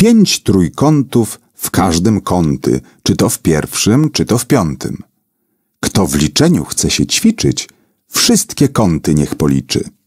pięć trójkątów w każdym kąty, czy to w pierwszym, czy to w piątym. Kto w liczeniu chce się ćwiczyć, wszystkie kąty niech policzy.